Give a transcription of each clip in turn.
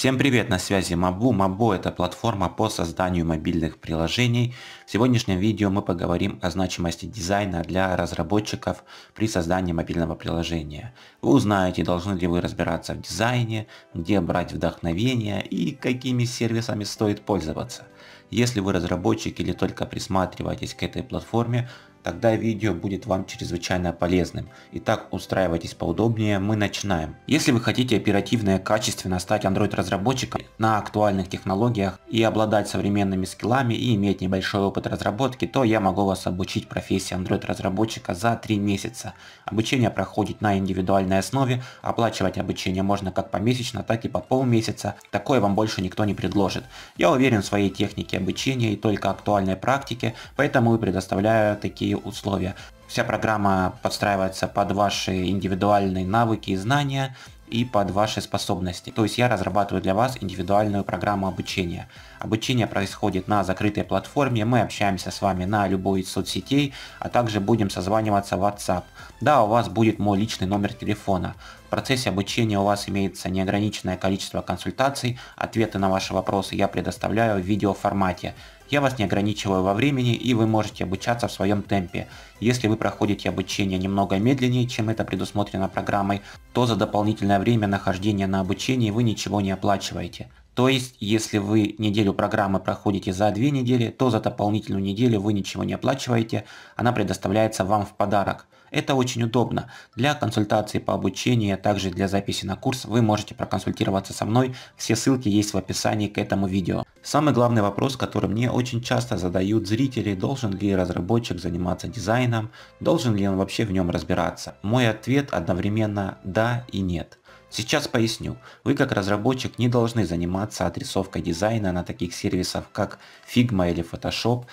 Всем привет, на связи Мабу. Мабу – это платформа по созданию мобильных приложений. В сегодняшнем видео мы поговорим о значимости дизайна для разработчиков при создании мобильного приложения. Вы узнаете, должны ли вы разбираться в дизайне, где брать вдохновение и какими сервисами стоит пользоваться. Если вы разработчик или только присматриваетесь к этой платформе, тогда видео будет вам чрезвычайно полезным. Итак, устраивайтесь поудобнее, мы начинаем. Если вы хотите оперативно и качественно стать Android разработчиком на актуальных технологиях и обладать современными скиллами и иметь небольшой опыт разработки, то я могу вас обучить профессии Android разработчика за 3 месяца. Обучение проходит на индивидуальной основе, оплачивать обучение можно как помесячно, так и по полмесяца. Такое вам больше никто не предложит. Я уверен в своей технике обучения и только актуальной практике, поэтому и предоставляю такие свои условия. Вся программа подстраивается под ваши индивидуальные навыки и знания и под ваши способности. То есть я разрабатываю для вас индивидуальную программу обучения. Обучение происходит на закрытой платформе, мы общаемся с вами на любой из соцсетей, а также будем созваниваться в WhatsApp. Да, у вас будет мой личный номер телефона. В процессе обучения у вас имеется неограниченное количество консультаций, ответы на ваши вопросы я предоставляю в видеоформате. Я вас не ограничиваю во времени и вы можете обучаться в своем темпе. Если вы проходите обучение немного медленнее, чем это предусмотрено программой, то за дополнительное время нахождения на обучении вы ничего не оплачиваете. То есть, если вы неделю программы проходите за две недели, то за дополнительную неделю вы ничего не оплачиваете, она предоставляется вам в подарок. Это очень удобно. Для консультации по обучению, а также для записи на курс вы можете проконсультироваться со мной. Все ссылки есть в описании к этому видео. Самый главный вопрос, который мне очень часто задают зрители, должен ли разработчик заниматься дизайном, должен ли он вообще в нем разбираться. Мой ответ одновременно да и нет. Сейчас поясню. Вы как разработчик не должны заниматься отрисовкой дизайна на таких сервисах, как Figma или Photoshop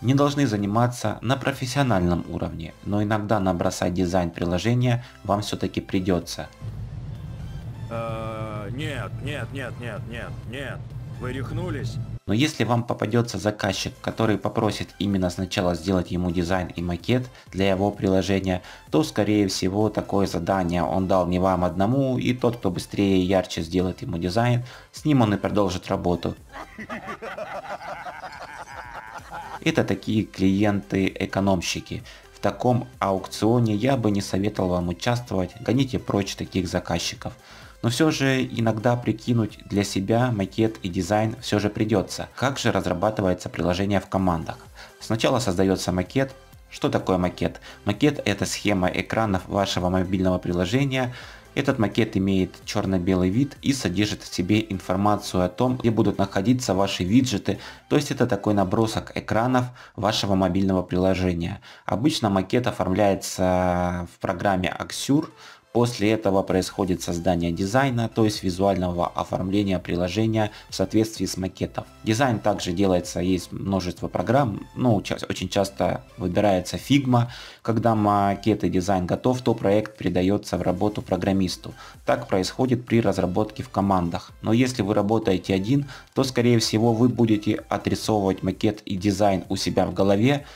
не должны заниматься на профессиональном уровне, но иногда набросать дизайн приложения вам все-таки придется. Э, нет, нет, нет, нет, нет, нет. Вы рехнулись? Но если вам попадется заказчик, который попросит именно сначала сделать ему дизайн и макет для его приложения, то скорее всего такое задание он дал не вам одному, и тот, кто быстрее и ярче сделает ему дизайн, с ним он и продолжит работу. Это такие клиенты-экономщики. В таком аукционе я бы не советовал вам участвовать, гоните прочь таких заказчиков. Но все же иногда прикинуть для себя макет и дизайн все же придется. Как же разрабатывается приложение в командах? Сначала создается макет. Что такое макет? Макет это схема экранов вашего мобильного приложения, этот макет имеет черно-белый вид и содержит в себе информацию о том, где будут находиться ваши виджеты, то есть это такой набросок экранов вашего мобильного приложения. Обычно макет оформляется в программе Axure, После этого происходит создание дизайна, то есть визуального оформления приложения в соответствии с макетом. Дизайн также делается, есть множество программ, ну, очень часто выбирается Figma. Когда макет и дизайн готов, то проект передается в работу программисту. Так происходит при разработке в командах. Но если вы работаете один, то скорее всего вы будете отрисовывать макет и дизайн у себя в голове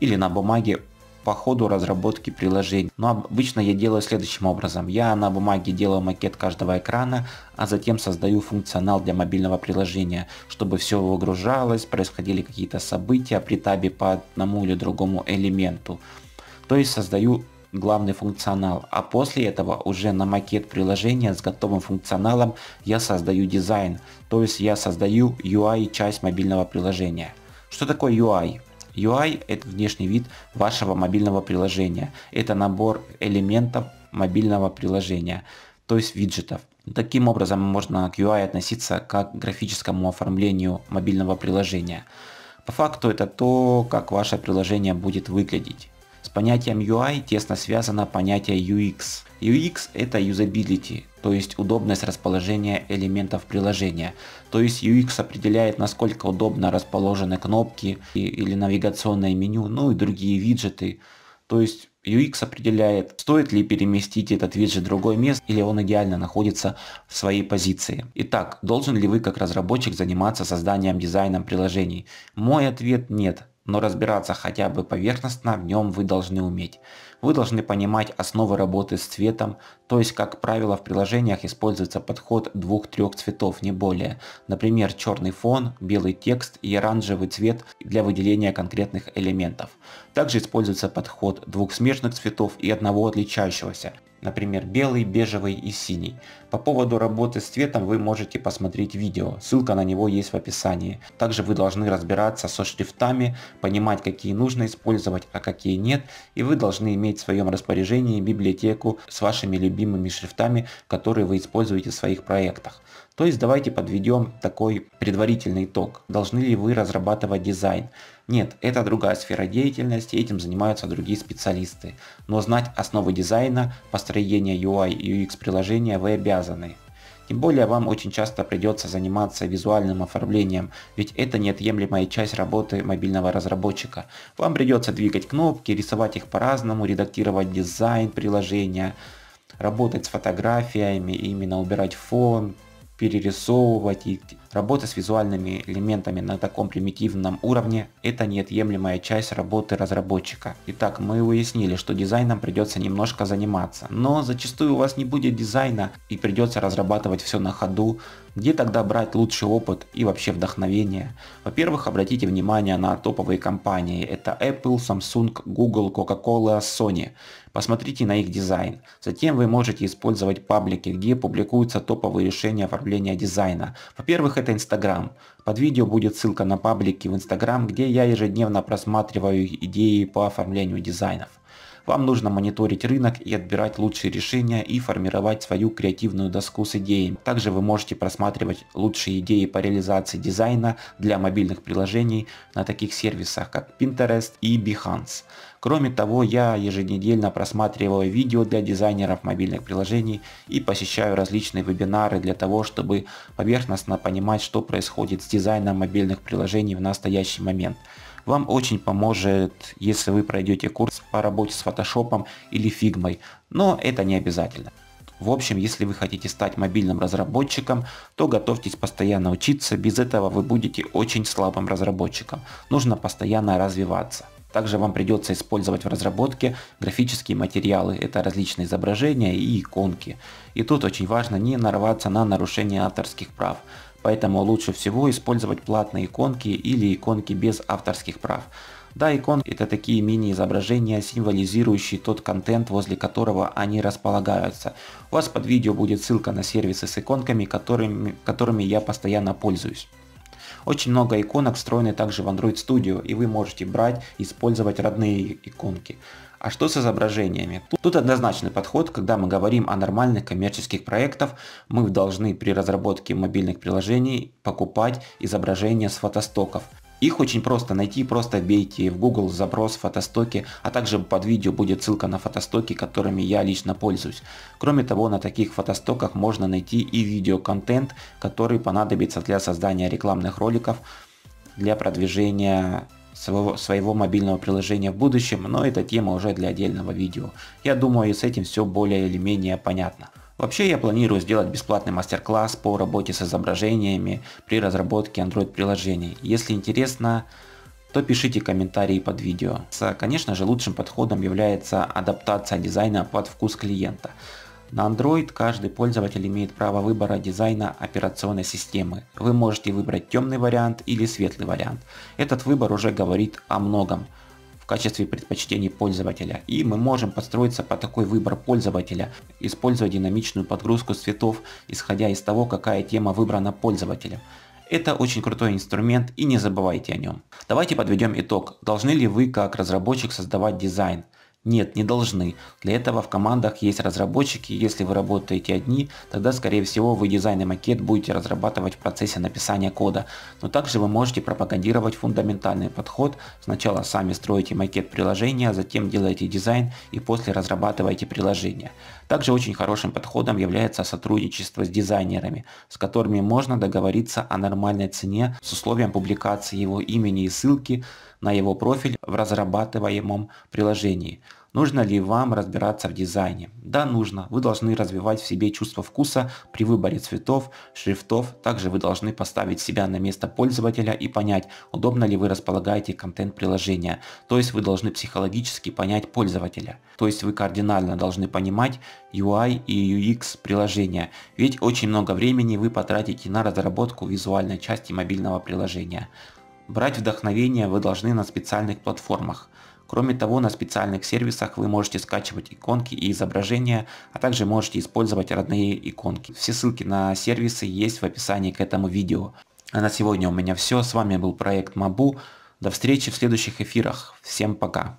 или на бумаге по ходу разработки приложений. Но обычно я делаю следующим образом. Я на бумаге делаю макет каждого экрана, а затем создаю функционал для мобильного приложения, чтобы все выгружалось, происходили какие-то события при табе по одному или другому элементу. То есть создаю главный функционал, а после этого уже на макет приложения с готовым функционалом я создаю дизайн, то есть я создаю UI часть мобильного приложения. Что такое UI? UI – это внешний вид вашего мобильного приложения. Это набор элементов мобильного приложения, то есть виджетов. Таким образом можно к UI относиться как к графическому оформлению мобильного приложения. По факту это то, как ваше приложение будет выглядеть. С понятием UI тесно связано понятие UX. UX это usability, то есть удобность расположения элементов приложения. То есть UX определяет, насколько удобно расположены кнопки или навигационное меню, ну и другие виджеты. То есть UX определяет, стоит ли переместить этот виджет в другое место или он идеально находится в своей позиции. Итак, должен ли вы как разработчик заниматься созданием дизайном приложений? Мой ответ нет но разбираться хотя бы поверхностно в нем вы должны уметь. Вы должны понимать основы работы с цветом, то есть, как правило, в приложениях используется подход двух-трех цветов, не более. Например, черный фон, белый текст и оранжевый цвет для выделения конкретных элементов. Также используется подход двух смежных цветов и одного отличающегося например, белый, бежевый и синий. По поводу работы с цветом вы можете посмотреть видео, ссылка на него есть в описании. Также вы должны разбираться со шрифтами, понимать, какие нужно использовать, а какие нет, и вы должны иметь в своем распоряжении библиотеку с вашими любимыми шрифтами, которые вы используете в своих проектах. То есть давайте подведем такой предварительный итог. Должны ли вы разрабатывать дизайн? Нет, это другая сфера деятельности, этим занимаются другие специалисты. Но знать основы дизайна, построения UI и UX приложения вы обязаны. Тем более вам очень часто придется заниматься визуальным оформлением, ведь это неотъемлемая часть работы мобильного разработчика. Вам придется двигать кнопки, рисовать их по-разному, редактировать дизайн приложения, работать с фотографиями, именно убирать фон, перерисовывать и работа с визуальными элементами на таком примитивном уровне – это неотъемлемая часть работы разработчика. Итак, мы выяснили, что дизайном придется немножко заниматься, но зачастую у вас не будет дизайна и придется разрабатывать все на ходу, где тогда брать лучший опыт и вообще вдохновение? Во-первых, обратите внимание на топовые компании. Это Apple, Samsung, Google, Coca-Cola, Sony. Посмотрите на их дизайн. Затем вы можете использовать паблики, где публикуются топовые решения оформления дизайна. Во-первых, это Instagram. Под видео будет ссылка на паблики в Instagram, где я ежедневно просматриваю идеи по оформлению дизайнов. Вам нужно мониторить рынок и отбирать лучшие решения и формировать свою креативную доску с идеями. Также вы можете просматривать лучшие идеи по реализации дизайна для мобильных приложений на таких сервисах, как Pinterest и Behance. Кроме того, я еженедельно просматриваю видео для дизайнеров мобильных приложений и посещаю различные вебинары для того, чтобы поверхностно понимать, что происходит с дизайном мобильных приложений в настоящий момент. Вам очень поможет, если вы пройдете курс по работе с Photoshop или Figma, но это не обязательно. В общем, если вы хотите стать мобильным разработчиком, то готовьтесь постоянно учиться, без этого вы будете очень слабым разработчиком. Нужно постоянно развиваться. Также вам придется использовать в разработке графические материалы, это различные изображения и иконки. И тут очень важно не нарваться на нарушение авторских прав поэтому лучше всего использовать платные иконки или иконки без авторских прав. Да, иконки это такие мини-изображения, символизирующие тот контент, возле которого они располагаются. У вас под видео будет ссылка на сервисы с иконками, которыми, которыми я постоянно пользуюсь. Очень много иконок встроены также в Android Studio, и вы можете брать, использовать родные иконки. А что с изображениями? Тут однозначный подход, когда мы говорим о нормальных коммерческих проектах, мы должны при разработке мобильных приложений покупать изображения с фотостоков. Их очень просто найти, просто бейте в Google запрос фотостоки, а также под видео будет ссылка на фотостоки, которыми я лично пользуюсь. Кроме того, на таких фотостоках можно найти и видеоконтент, который понадобится для создания рекламных роликов, для продвижения своего, своего мобильного приложения в будущем, но эта тема уже для отдельного видео. Я думаю, с этим все более или менее понятно. Вообще я планирую сделать бесплатный мастер-класс по работе с изображениями при разработке Android приложений. Если интересно, то пишите комментарии под видео. Конечно же лучшим подходом является адаптация дизайна под вкус клиента. На Android каждый пользователь имеет право выбора дизайна операционной системы. Вы можете выбрать темный вариант или светлый вариант. Этот выбор уже говорит о многом в качестве предпочтений пользователя. И мы можем подстроиться по такой выбор пользователя, используя динамичную подгрузку цветов, исходя из того, какая тема выбрана пользователем. Это очень крутой инструмент и не забывайте о нем. Давайте подведем итог. Должны ли вы как разработчик создавать дизайн? Нет, не должны. Для этого в командах есть разработчики, если вы работаете одни, тогда скорее всего вы дизайн и макет будете разрабатывать в процессе написания кода, но также вы можете пропагандировать фундаментальный подход, сначала сами строите макет приложения, затем делаете дизайн и после разрабатываете приложение. Также очень хорошим подходом является сотрудничество с дизайнерами, с которыми можно договориться о нормальной цене с условием публикации его имени и ссылки, на его профиль в разрабатываемом приложении. Нужно ли вам разбираться в дизайне? Да, нужно. Вы должны развивать в себе чувство вкуса при выборе цветов, шрифтов. Также вы должны поставить себя на место пользователя и понять, удобно ли вы располагаете контент приложения. То есть вы должны психологически понять пользователя. То есть вы кардинально должны понимать UI и UX приложения. Ведь очень много времени вы потратите на разработку визуальной части мобильного приложения. Брать вдохновение вы должны на специальных платформах. Кроме того, на специальных сервисах вы можете скачивать иконки и изображения, а также можете использовать родные иконки. Все ссылки на сервисы есть в описании к этому видео. А на сегодня у меня все. С вами был проект Мабу. До встречи в следующих эфирах. Всем пока.